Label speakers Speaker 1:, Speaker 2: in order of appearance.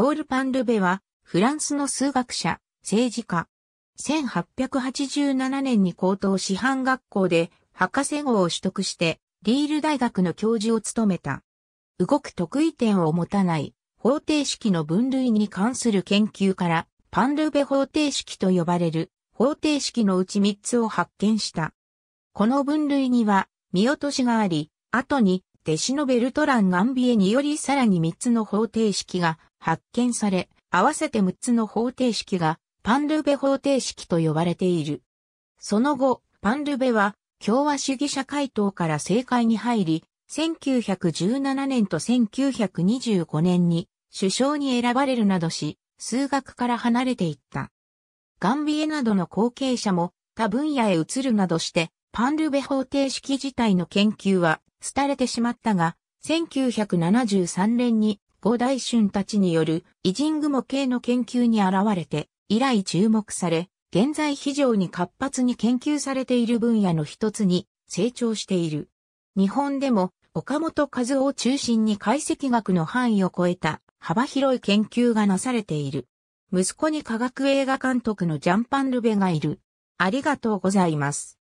Speaker 1: ポール・パンルベは、フランスの数学者、政治家。1887年に高等師範学校で博士号を取得して、リール大学の教授を務めた。動く得意点を持たない方程式の分類に関する研究から、パンルベ方程式と呼ばれる方程式のうち3つを発見した。この分類には見落としがあり、後に弟子のベルトラン・ガンビエによりさらに3つの方程式が発見され、合わせて6つの方程式がパンルベ方程式と呼ばれている。その後、パンルベは共和主義者回答から政界に入り、1917年と1925年に首相に選ばれるなどし、数学から離れていった。ガンビエなどの後継者も他分野へ移るなどして、パンルベ方程式自体の研究は廃れてしまったが、1973年に五大春たちによる異人雲系の研究に現れて、以来注目され、現在非常に活発に研究されている分野の一つに成長している。日本でも岡本和夫を中心に解析学の範囲を超えた幅広い研究がなされている。息子に科学映画監督のジャンパンルベがいる。ありがとうございます。